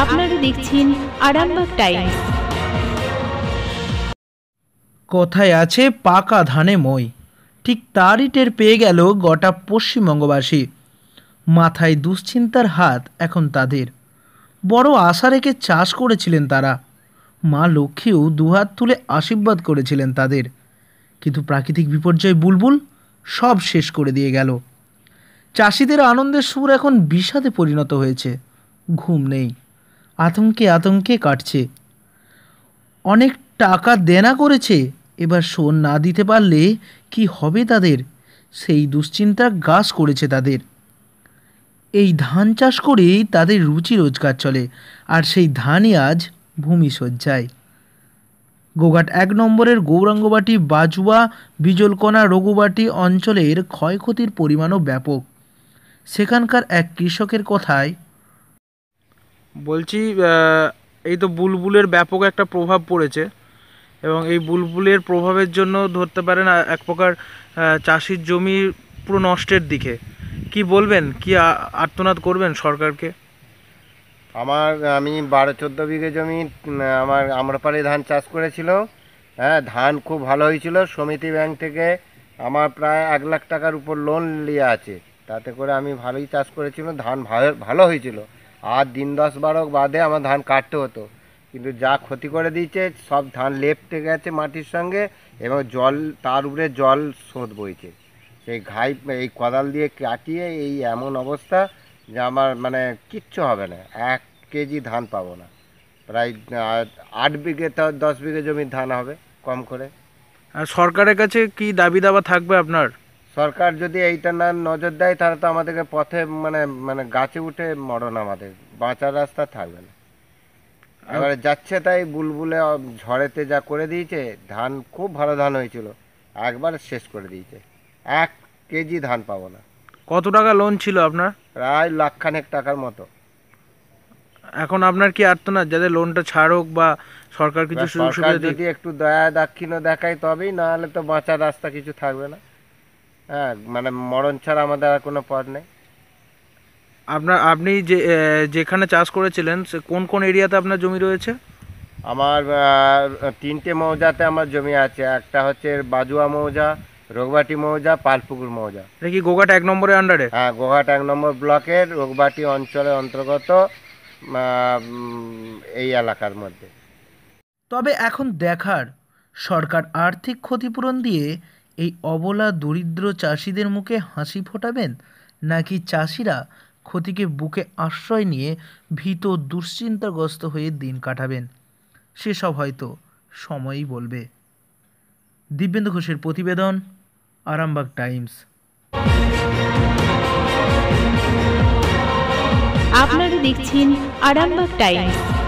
আপনারা দেখছেন আরামবাগ টাইমস কথায় আছে পাকা ধানে মই ঠিক তারই টের পেয়ে গেল গোটা পশ্চিমবঙ্গবাসী মাথায় দুশ্চিন্তার হাত এখন তাদের বড় আশা রেখে চাষ করেছিলেন তারা মা লক্ষ্মীও দুহাত তুলে আশীর্বাদ করেছিলেন তাদের কিন্তু প্রাকৃতিক বিপর্যয় বুলবুল সব শেষ করে দিয়ে গেল চাষিদের আনন্দের সুর এখন বিষাদে পরিণত হয়েছে ঘুম নেই আতঙ্কে আতঙ্কে কাটছে অনেক টাকা দেনা করেছে এবার শোন না দিতে পারলে কি হবে তাদের সেই দুশ্চিন্তা গাছ করেছে তাদের এই ধান চাষ করেই তাদের রুচি রোজগার চলে আর সেই ধানই আজ ভূমি সজ্জায় গোঘাট এক নম্বরের গৌরাঙ্গবাটি বাজুয়া বিজলকোনা রঘুবাটি অঞ্চলের ক্ষয়ক্ষতির পরিমাণও ব্যাপক সেখানকার এক কৃষকের কথায় বলছি এই তো বুলবুলের ব্যাপক একটা প্রভাব পড়েছে এবং এই বুলবুলের প্রভাবের জন্য ধরতে পারেন এক প্রকার চাষির জমি পুরো নষ্টের দিকে কি বলবেন কি আর্তনাদ করবেন সরকারকে আমার আমি বারো চোদ্দ বিঘে জমি আমার আম্রপালি ধান চাষ করেছিল হ্যাঁ ধান খুব ভালো হয়েছিল সমিতি ব্যাংক থেকে আমার প্রায় এক লাখ টাকার উপর লোন নিয়ে আছে তাতে করে আমি ভালোই চাষ করেছিলাম ধান ভালো হয়েছিল আর দিন দশ বারো বাদে আমার ধান কাটতে হতো কিন্তু যা ক্ষতি করে দিয়েছে সব ধান লেপটে গেছে মাটির সঙ্গে এবং জল তার উপরে জল স্রোত বইছে সেই ঘাই এই কদাল দিয়ে কাটিয়ে এই এমন অবস্থা যে আমার মানে কিচ্ছু হবে না এক কেজি ধান পাবো না প্রায় আট বিঘে তো দশ বিঘে জমির ধান হবে কম করে আর সরকারের কাছে কি দাবি দাবা থাকবে আপনার সরকার যদি এইটা না নজর দেয় তাহলে তো আমাদেরকে পথে মানে মানে গাছে উঠে মরণ আমাদের বাঁচার রাস্তা থাকবে না এবারে যাচ্ছে তাই বুলবুলে ঝড়েতে যা করে দিয়েছে ধান খুব ভালো ধান হয়েছিল একবার শেষ করে দিয়েছে এক কেজি ধান পাবো না কত টাকা লোন ছিল আপনার প্রায় লাখখানেক টাকার মতো এখন আপনার কি না যাদের লোনটা ছাড় হোক বা সরকার কিছু যদি একটু দয়া দাক্ষিণ্য দেখায় তবেই না হলে তো বাঁচার রাস্তা কিছু থাকবে না হ্যাঁ মানে মরণ ছাড়া আমাদের আর কোনো পথ নেই আপনার আপনি যে যেখানে চাষ করেছিলেন সে কোন কোন এরিয়াতে আপনার জমি রয়েছে আমার তিনটে মৌজাতে আমার জমি আছে একটা হচ্ছে বাজুয়া মৌজা রোগবাটি মৌজা পালপুকুর মৌজা দেখি কি গোঘাট এক নম্বরের আন্ডারে হ্যাঁ গোঘাট এক নম্বর ব্লকের রোগবাটি অঞ্চলের অন্তর্গত এই এলাকার মধ্যে তবে এখন দেখার সরকার আর্থিক ক্ষতিপূরণ দিয়ে এই অবলা দরিদ্র চাষিদের মুখে হাসি ফোটাবেন নাকি চাষিরা ক্ষতিকে বুকে আশ্রয় নিয়ে ভীত দুশ্চিন্তাগ্রস্ত হয়ে দিন কাটাবেন সেসব হয়তো সময়ই বলবে দিব্যেন্দু ঘোষের প্রতিবেদন আরামবাগ টাইমস আপনারা দেখছেন আরামবাগ টাইমস